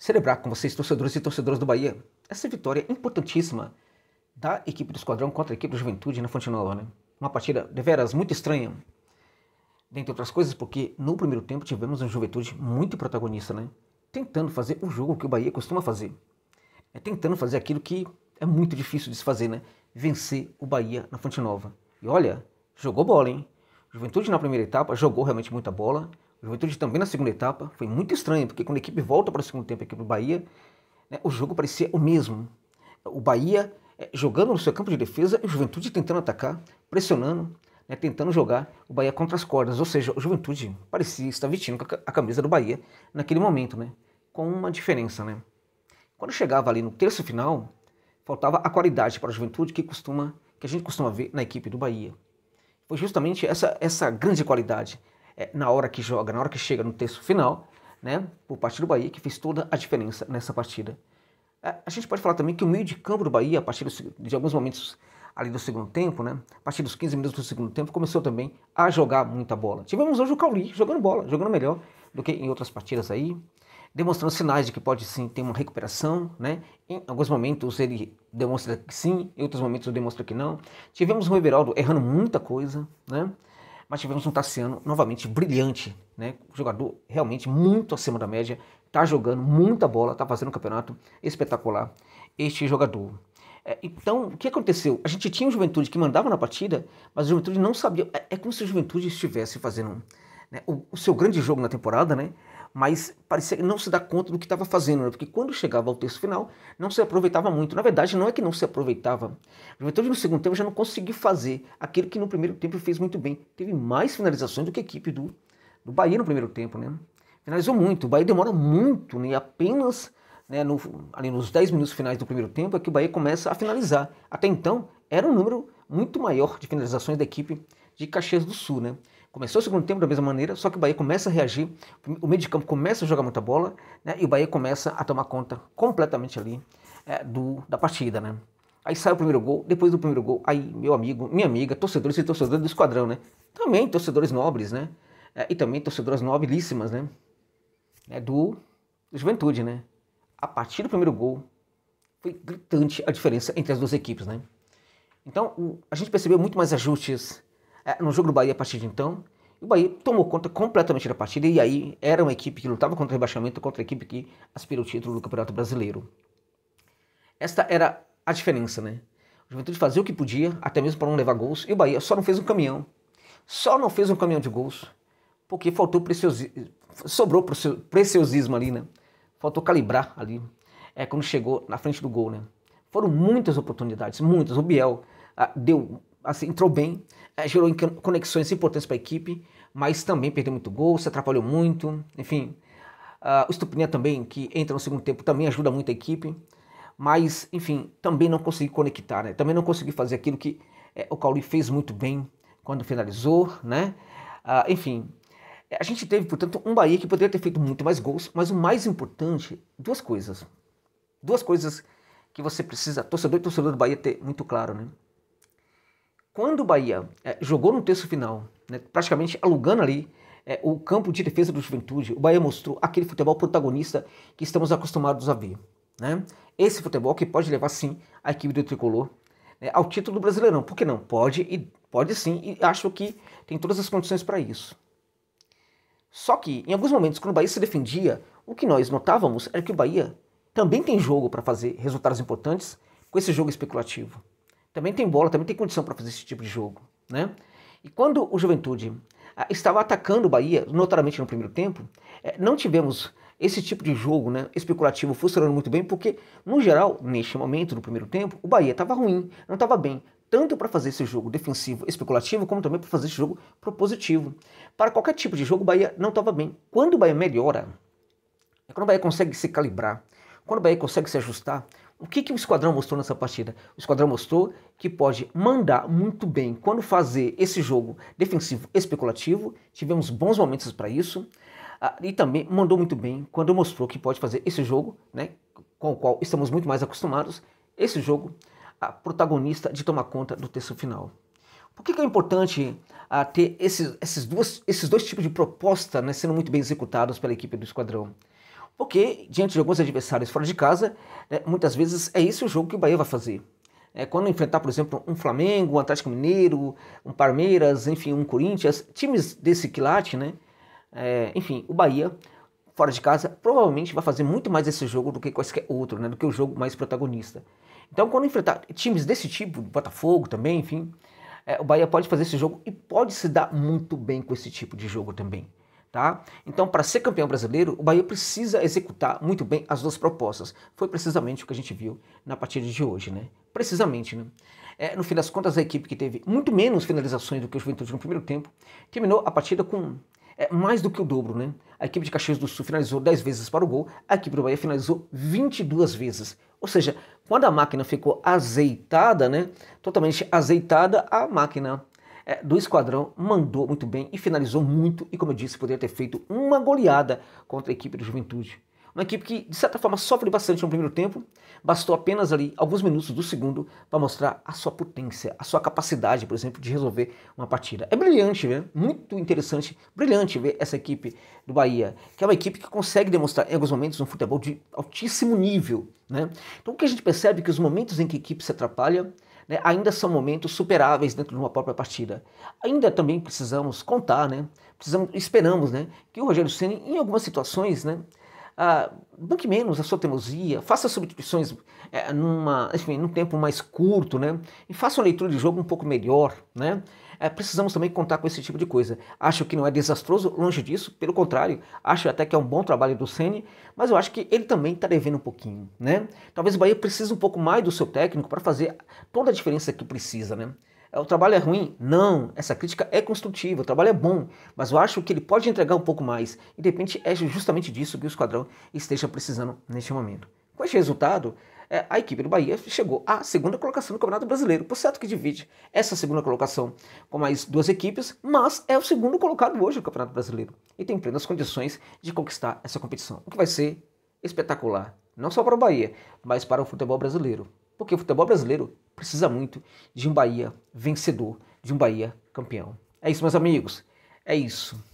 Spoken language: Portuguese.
celebrar com vocês, torcedores e torcedoras do Bahia, essa vitória importantíssima da equipe do Esquadrão contra a equipe do Juventude na Fonte Nova. Né? Uma partida de veras muito estranha, dentre outras coisas, porque no primeiro tempo tivemos um Juventude muito protagonista, né? tentando fazer o jogo que o Bahia costuma fazer. É tentando fazer aquilo que é muito difícil de se fazer, né? Vencer o Bahia na Fonte Nova. E olha, jogou bola, hein? Juventude na primeira etapa jogou realmente muita bola, Juventude também na segunda etapa. Foi muito estranho, porque quando a equipe volta para o segundo tempo aqui para o Bahia, né, o jogo parecia o mesmo. O Bahia é, jogando no seu campo de defesa, o Juventude tentando atacar, pressionando, né, tentando jogar o Bahia contra as cordas. Ou seja, o Juventude parecia estar vestindo a camisa do Bahia naquele momento, né? Com uma diferença, né? Quando chegava ali no terço final, faltava a qualidade para a Juventude que costuma que a gente costuma ver na equipe do Bahia. Foi justamente essa, essa grande qualidade, é, na hora que joga, na hora que chega no texto final, né, por parte do Bahia, que fez toda a diferença nessa partida. É, a gente pode falar também que o meio de campo do Bahia, a partir do, de alguns momentos ali do segundo tempo, né, a partir dos 15 minutos do segundo tempo, começou também a jogar muita bola. Tivemos hoje o Cauli jogando bola, jogando melhor do que em outras partidas aí, demonstrando sinais de que pode sim ter uma recuperação, né? Em alguns momentos ele demonstra que sim, em outros momentos demonstra que não. Tivemos o Everaldo errando muita coisa, né? mas tivemos um Tassiano novamente brilhante, né? Um jogador realmente muito acima da média, está jogando muita bola, está fazendo um campeonato espetacular. Este jogador. É, então, o que aconteceu? A gente tinha o Juventude que mandava na partida, mas o Juventude não sabia. É, é como se o Juventude estivesse fazendo né, o, o, seu grande jogo na temporada, né? mas parecia não se dar conta do que estava fazendo, né? porque quando chegava ao texto final, não se aproveitava muito. Na verdade, não é que não se aproveitava. juventude no segundo tempo já não conseguiu fazer aquilo que no primeiro tempo fez muito bem. Teve mais finalizações do que a equipe do, do Bahia no primeiro tempo, né? Finalizou muito. O Bahia demora muito, né? apenas né, no, ali nos 10 minutos finais do primeiro tempo é que o Bahia começa a finalizar. Até então, era um número muito maior de finalizações da equipe de Caxias do Sul, né? Começou o segundo tempo da mesma maneira, só que o Bahia começa a reagir, o meio de campo começa a jogar muita bola né, e o Bahia começa a tomar conta completamente ali é, do, da partida. Né? Aí sai o primeiro gol, depois do primeiro gol, aí meu amigo, minha amiga, torcedores e torcedores do esquadrão, né? Também torcedores nobres, né? É, e também torcedoras nobilíssimas, né? É, né, do, do Juventude, né? A partir do primeiro gol, foi gritante a diferença entre as duas equipes, né? Então, o, a gente percebeu muito mais ajustes é, no jogo do Bahia a partir de então. O Bahia tomou conta completamente da partida e aí era uma equipe que lutava contra o rebaixamento, contra a equipe que aspira o título do Campeonato Brasileiro. Esta era a diferença, né? O Juventude fazia o que podia, até mesmo para não levar gols, e o Bahia só não fez um caminhão. Só não fez um caminhão de gols porque faltou preciosismo, sobrou preciosismo ali, né? Faltou calibrar ali, é, quando chegou na frente do gol, né? Foram muitas oportunidades, muitas. O Biel ah, deu assim, entrou bem, eh, gerou conexões importantes para a equipe, mas também perdeu muito gol, se atrapalhou muito, enfim. Uh, o Stupinha também, que entra no segundo tempo, também ajuda muito a equipe, mas, enfim, também não consegui conectar, né? Também não consegui fazer aquilo que é, o Cauli fez muito bem quando finalizou, né? Uh, enfim, eh, a gente teve, portanto, um Bahia que poderia ter feito muito mais gols, mas o mais importante, duas coisas. Duas coisas que você precisa, torcedor e torcedor do Bahia, ter muito claro, né? Quando o Bahia é, jogou no terço final, né, praticamente alugando ali é, o campo de defesa do Juventude, o Bahia mostrou aquele futebol protagonista que estamos acostumados a ver. Né? Esse futebol que pode levar sim a equipe do Tricolor né, ao título do Brasileirão. Por que não? Pode e pode sim, e acho que tem todas as condições para isso. Só que, em alguns momentos, quando o Bahia se defendia, o que nós notávamos era que o Bahia também tem jogo para fazer resultados importantes com esse jogo especulativo também tem bola, também tem condição para fazer esse tipo de jogo, né? E quando o Juventude ah, estava atacando o Bahia, notadamente no primeiro tempo, eh, não tivemos esse tipo de jogo né, especulativo funcionando muito bem, porque, no geral, neste momento do primeiro tempo, o Bahia estava ruim, não estava bem, tanto para fazer esse jogo defensivo especulativo, como também para fazer esse jogo propositivo. Para qualquer tipo de jogo, o Bahia não estava bem. Quando o Bahia melhora, é quando o Bahia consegue se calibrar, quando o Bahia consegue se ajustar, o que, que o Esquadrão mostrou nessa partida? O Esquadrão mostrou que pode mandar muito bem quando fazer esse jogo defensivo especulativo. Tivemos bons momentos para isso. Ah, e também mandou muito bem quando mostrou que pode fazer esse jogo, né, com o qual estamos muito mais acostumados, esse jogo protagonista de tomar conta do texto final. Por que, que é importante ah, ter esses, esses, duas, esses dois tipos de proposta né, sendo muito bem executados pela equipe do Esquadrão? Porque, diante de alguns adversários fora de casa, né, muitas vezes é esse o jogo que o Bahia vai fazer. É, quando enfrentar, por exemplo, um Flamengo, um Atlético Mineiro, um Palmeiras, enfim, um Corinthians, times desse quilate, né? É, enfim, o Bahia, fora de casa, provavelmente vai fazer muito mais esse jogo do que qualquer outro, né? Do que o jogo mais protagonista. Então, quando enfrentar times desse tipo, Botafogo também, enfim, é, o Bahia pode fazer esse jogo e pode se dar muito bem com esse tipo de jogo também. Tá? Então, para ser campeão brasileiro, o Bahia precisa executar muito bem as duas propostas. Foi precisamente o que a gente viu na partida de hoje, né? Precisamente, né? É, no fim das contas, a equipe que teve muito menos finalizações do que o Juventude no primeiro tempo, terminou a partida com é, mais do que o dobro, né? A equipe de Caxias do Sul finalizou 10 vezes para o gol, a equipe do Bahia finalizou 22 vezes. Ou seja, quando a máquina ficou azeitada, né? Totalmente azeitada, a máquina é, do esquadrão mandou muito bem e finalizou muito. E como eu disse, poderia ter feito uma goleada contra a equipe do Juventude. Uma equipe que, de certa forma, sofre bastante no primeiro tempo. Bastou apenas ali alguns minutos do segundo para mostrar a sua potência, a sua capacidade, por exemplo, de resolver uma partida. É brilhante, né? muito interessante, brilhante ver essa equipe do Bahia, que é uma equipe que consegue demonstrar em alguns momentos um futebol de altíssimo nível. Né? Então o que a gente percebe é que os momentos em que a equipe se atrapalha, né, ainda são momentos superáveis dentro de uma própria partida. Ainda também precisamos contar, né, precisamos, esperamos né, que o Rogério Senna, em algumas situações, né, ah, banque menos a sua teimosia, faça substituições é, numa, enfim, num tempo mais curto né, e faça uma leitura de jogo um pouco melhor. Né, é, precisamos também contar com esse tipo de coisa. Acho que não é desastroso, longe disso, pelo contrário, acho até que é um bom trabalho do Ceni, mas eu acho que ele também está devendo um pouquinho, né? Talvez o Bahia precise um pouco mais do seu técnico para fazer toda a diferença que precisa, né? É, o trabalho é ruim? Não, essa crítica é construtiva, o trabalho é bom, mas eu acho que ele pode entregar um pouco mais. E de repente é justamente disso que o esquadrão esteja precisando neste momento. Com esse resultado, é, a equipe do Bahia chegou à segunda colocação do Campeonato Brasileiro. Por certo que divide essa segunda colocação com mais duas equipes, mas é o segundo colocado hoje no Campeonato Brasileiro e tem plenas condições de conquistar essa competição, o que vai ser espetacular, não só para o Bahia, mas para o futebol brasileiro. Porque o futebol brasileiro precisa muito de um Bahia vencedor, de um Bahia campeão. É isso, meus amigos. É isso.